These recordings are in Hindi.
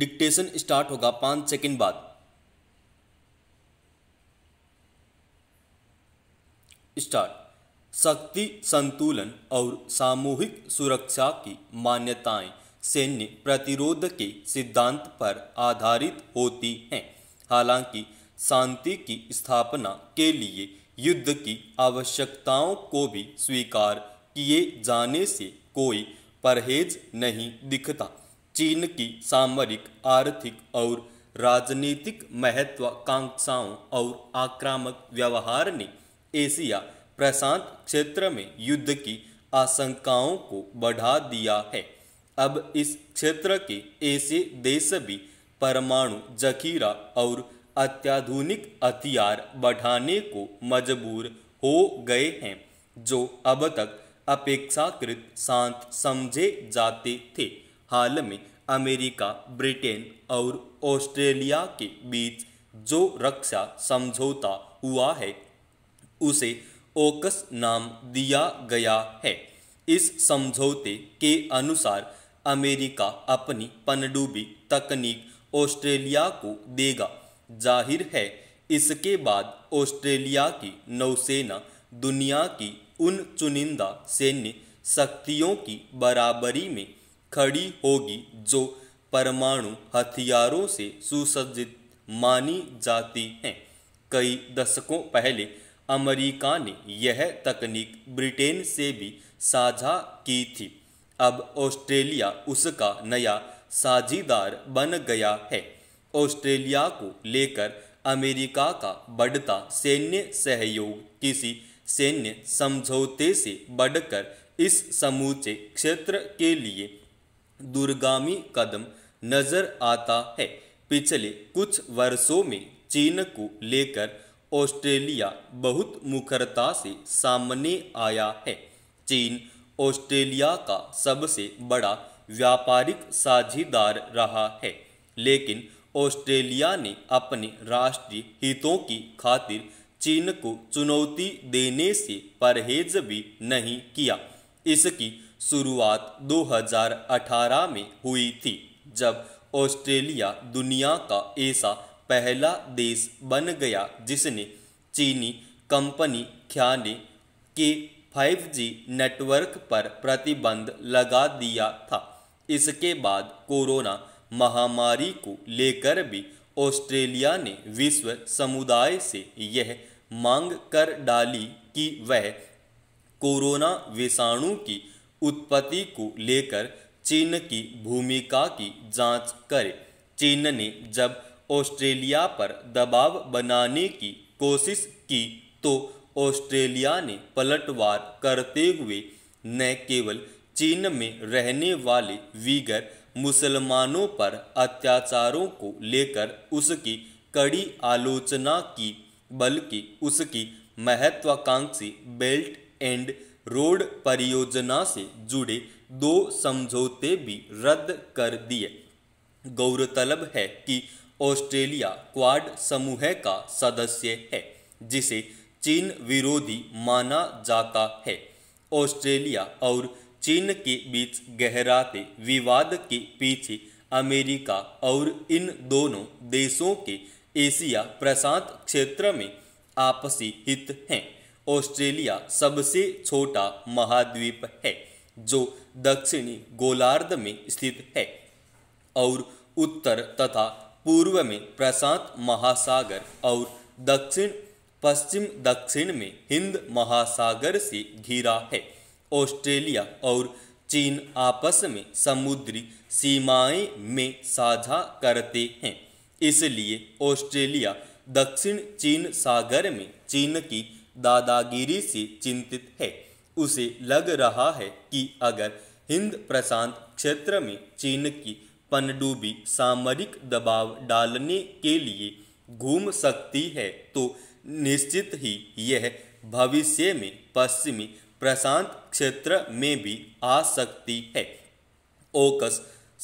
डिक्टेशन स्टार्ट होगा पाँच सेकंड बाद स्टार्ट शक्ति संतुलन और सामूहिक सुरक्षा की मान्यताएं सैन्य प्रतिरोध के सिद्धांत पर आधारित होती हैं हालांकि शांति की स्थापना के लिए युद्ध की आवश्यकताओं को भी स्वीकार किए जाने से कोई परहेज नहीं दिखता चीन की सामरिक आर्थिक और राजनीतिक महत्वाकांक्षाओं और आक्रामक व्यवहार ने एशिया प्रशांत क्षेत्र में युद्ध की आशंकाओं को बढ़ा दिया है अब इस क्षेत्र के ऐसे देश भी परमाणु जखीरा और अत्याधुनिक हथियार बढ़ाने को मजबूर हो गए हैं जो अब तक अपेक्षाकृत शांत समझे जाते थे हाल में अमेरिका ब्रिटेन और ऑस्ट्रेलिया के बीच जो रक्षा समझौता हुआ है उसे ओकस नाम दिया गया है इस समझौते के अनुसार अमेरिका अपनी पनडुब्बी तकनीक ऑस्ट्रेलिया को देगा जाहिर है इसके बाद ऑस्ट्रेलिया की नौसेना दुनिया की उन चुनिंदा सैन्य शक्तियों की बराबरी में खड़ी होगी जो परमाणु हथियारों से सुसज्जित मानी जाती हैं कई दशकों पहले अमेरिका ने यह तकनीक ब्रिटेन से भी साझा की थी अब ऑस्ट्रेलिया उसका नया साझीदार बन गया है ऑस्ट्रेलिया को लेकर अमेरिका का बढ़ता सैन्य सहयोग किसी सैन्य समझौते से बढ़कर इस समूचे क्षेत्र के लिए दूरगामी कदम नजर आता है पिछले कुछ वर्षों में चीन को लेकर ऑस्ट्रेलिया बहुत मुखरता से सामने आया है चीन ऑस्ट्रेलिया का सबसे बड़ा व्यापारिक साझीदार रहा है लेकिन ऑस्ट्रेलिया ने अपने राष्ट्रीय हितों की खातिर चीन को चुनौती देने से परहेज भी नहीं किया इसकी शुरुआत 2018 में हुई थी जब ऑस्ट्रेलिया दुनिया का ऐसा पहला देश बन गया जिसने चीनी कंपनी ख्याने के 5G नेटवर्क पर प्रतिबंध लगा दिया था इसके बाद कोरोना महामारी को लेकर भी ऑस्ट्रेलिया ने विश्व समुदाय से यह मांग कर डाली कि वह कोरोना विषाणु की उत्पत्ति को लेकर चीन की भूमिका की जांच करें चीन ने जब ऑस्ट्रेलिया पर दबाव बनाने की कोशिश की तो ऑस्ट्रेलिया ने पलटवार करते हुए न केवल चीन में रहने वाले वीगर मुसलमानों पर अत्याचारों को लेकर उसकी कड़ी आलोचना की बल्कि उसकी महत्वाकांक्षी बेल्ट एंड रोड परियोजना से जुड़े दो समझौते भी रद्द कर दिए गौरतलब है कि ऑस्ट्रेलिया क्वाड समूह का सदस्य है जिसे चीन विरोधी माना जाता है ऑस्ट्रेलिया और चीन के बीच गहराते विवाद के पीछे अमेरिका और इन दोनों देशों के एशिया प्रशांत क्षेत्र में आपसी हित हैं ऑस्ट्रेलिया सबसे छोटा महाद्वीप है जो दक्षिणी गोलार्ध में स्थित है और उत्तर तथा पूर्व में प्रशांत महासागर और दक्षिण पश्चिम दक्षिण में हिंद महासागर से घिरा है ऑस्ट्रेलिया और चीन आपस में समुद्री सीमाएं में साझा करते हैं इसलिए ऑस्ट्रेलिया दक्षिण चीन सागर में चीन की दादागिरी से चिंतित है उसे लग रहा है कि अगर हिंद प्रशांत क्षेत्र में चीन की पनडुब्बी सामरिक दबाव डालने के लिए घूम सकती है तो निश्चित ही यह भविष्य में पश्चिमी प्रशांत क्षेत्र में भी आ सकती है ओकस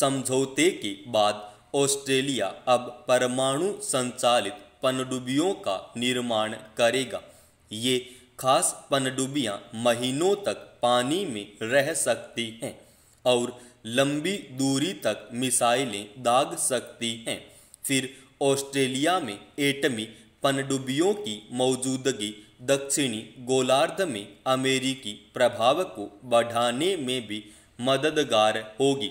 समझौते के बाद ऑस्ट्रेलिया अब परमाणु संचालित पनडुब्बियों का निर्माण करेगा ये खास पनडुब्बियाँ महीनों तक पानी में रह सकती हैं और लंबी दूरी तक मिसाइलें दाग सकती हैं फिर ऑस्ट्रेलिया में एटमी पनडुब्बियों की मौजूदगी दक्षिणी गोलार्ध में अमेरिकी प्रभाव को बढ़ाने में भी मददगार होगी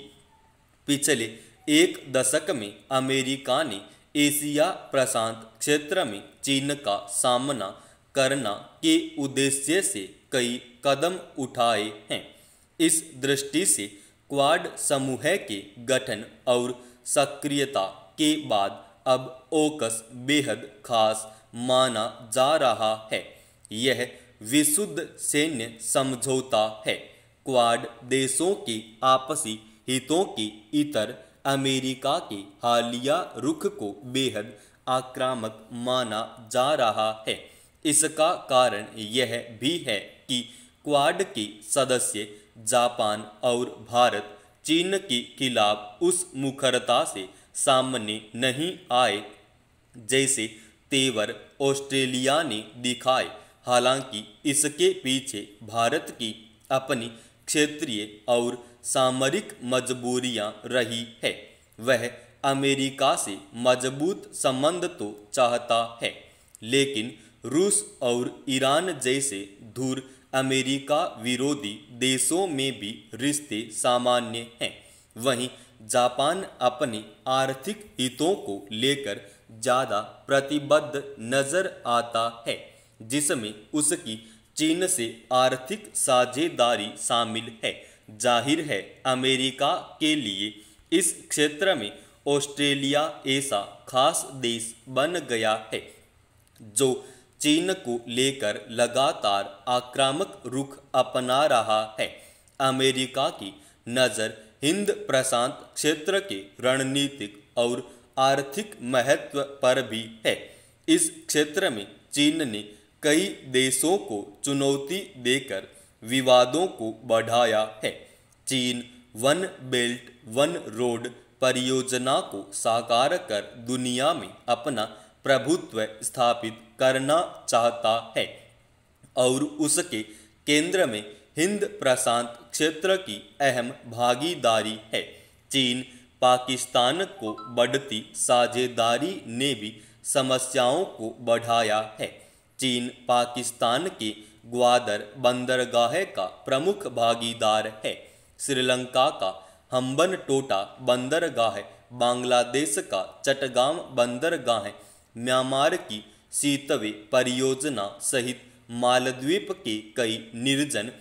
पिछले एक दशक में अमेरिका ने एशिया प्रशांत क्षेत्र में चीन का सामना करना के उद्देश्य से कई कदम उठाए हैं इस दृष्टि से क्वाड समूह के गठन और सक्रियता के बाद अब ओकस बेहद खास माना जा रहा है यह विशुद्ध सैन्य समझौता है क्वाड देशों के आपसी हितों की इतर अमेरिका के हालिया रुख को बेहद आक्रामक माना जा रहा है इसका कारण यह भी है कि क्वाड की सदस्य जापान और भारत चीन के खिलाफ उस मुखरता से सामने नहीं आए जैसे तेवर ऑस्ट्रेलिया ने दिखाए हालांकि इसके पीछे भारत की अपनी क्षेत्रीय और सामरिक मजबूरियां रही है वह अमेरिका से मजबूत संबंध तो चाहता है लेकिन रूस और ईरान जैसे धूर अमेरिका विरोधी देशों में भी रिश्ते सामान्य हैं वहीं जापान अपने आर्थिक हितों को लेकर ज़्यादा प्रतिबद्ध नज़र आता है जिसमें उसकी चीन से आर्थिक साझेदारी शामिल है जाहिर है अमेरिका के लिए इस क्षेत्र में ऑस्ट्रेलिया ऐसा खास देश बन गया है जो चीन को लेकर लगातार आक्रामक रुख अपना रहा है अमेरिका की नज़र हिंद प्रशांत क्षेत्र के रणनीतिक और आर्थिक महत्व पर भी है इस क्षेत्र में चीन ने कई देशों को चुनौती देकर विवादों को बढ़ाया है चीन वन बेल्ट वन रोड परियोजना को साकार कर दुनिया में अपना प्रभुत्व स्थापित करना चाहता है और उसके केंद्र में हिंद प्रशांत क्षेत्र की अहम भागीदारी है चीन पाकिस्तान को बढ़ती साझेदारी ने भी समस्याओं को बढ़ाया है चीन पाकिस्तान के ग्वादर बंदरगाह का प्रमुख भागीदार है श्रीलंका का हम्बन टोटा बंदरगाह बांग्लादेश का चटगांव बंदरगाह म्यांमार की सीतवे परियोजना सहित मालद्वीप के कई निर्जन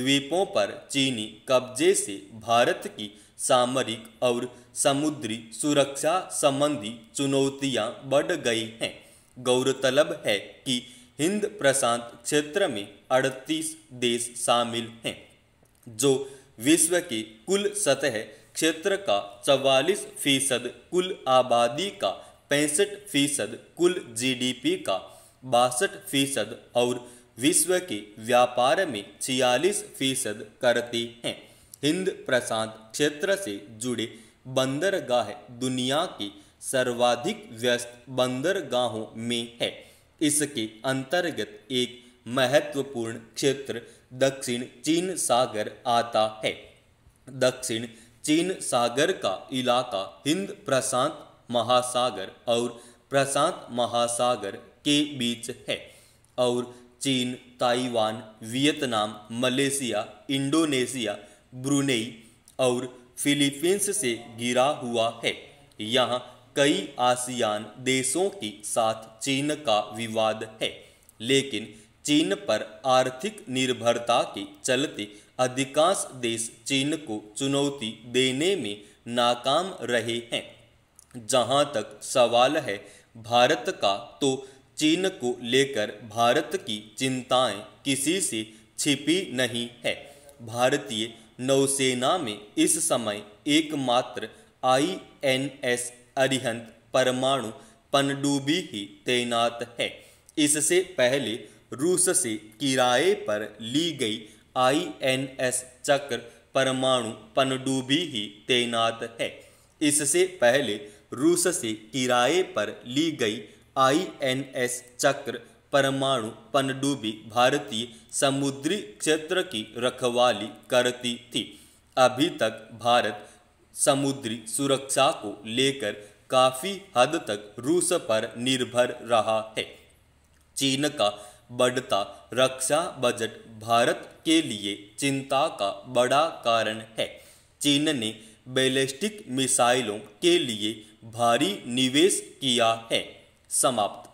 द्वीपों पर चीनी कब्जे से भारत की सामरिक और समुद्री सुरक्षा संबंधी चुनौतियां बढ़ गई हैं गौरतलब है कि हिंद प्रशांत क्षेत्र में 38 देश शामिल हैं जो विश्व के कुल सतह क्षेत्र का 44 फीसद कुल आबादी का पैंसठ फीसद कुल जीडीपी का बासठ फीसद और विश्व के व्यापार में छियालीस फीसद करती हैं हिंद प्रशांत क्षेत्र से जुड़े बंदरगाह दुनिया के सर्वाधिक व्यस्त बंदरगाहों में है इसके अंतर्गत एक महत्वपूर्ण क्षेत्र दक्षिण चीन सागर आता है दक्षिण चीन सागर का इलाका हिंद प्रशांत महासागर और प्रशांत महासागर के बीच है और चीन Taiwan Vietnam Malaysia Indonesia Brunei और फिलीपींस से घिरा हुआ है यहाँ कई आसियान देशों के साथ चीन का विवाद है लेकिन चीन पर आर्थिक निर्भरता के चलते अधिकांश देश चीन को चुनौती देने में नाकाम रहे हैं जहां तक सवाल है भारत का तो चीन को लेकर भारत की चिंताएं किसी से छिपी नहीं है भारतीय नौसेना में इस समय एकमात्र आई एन एस अरिहंत परमाणु पनडुब्बी ही तैनात है इससे पहले रूस से किराए पर ली गई आई एन एस चक्र परमाणु पनडुब्बी ही तैनात है इससे पहले रूस से किराए पर ली गई आईएनएस चक्र परमाणु पनडुब्बी भारतीय समुद्री क्षेत्र की रखवाली करती थी अभी तक भारत समुद्री सुरक्षा को लेकर काफ़ी हद तक रूस पर निर्भर रहा है चीन का बढ़ता रक्षा बजट भारत के लिए चिंता का बड़ा कारण है चीन ने बैलिस्टिक मिसाइलों के लिए भारी निवेश किया है समाप्त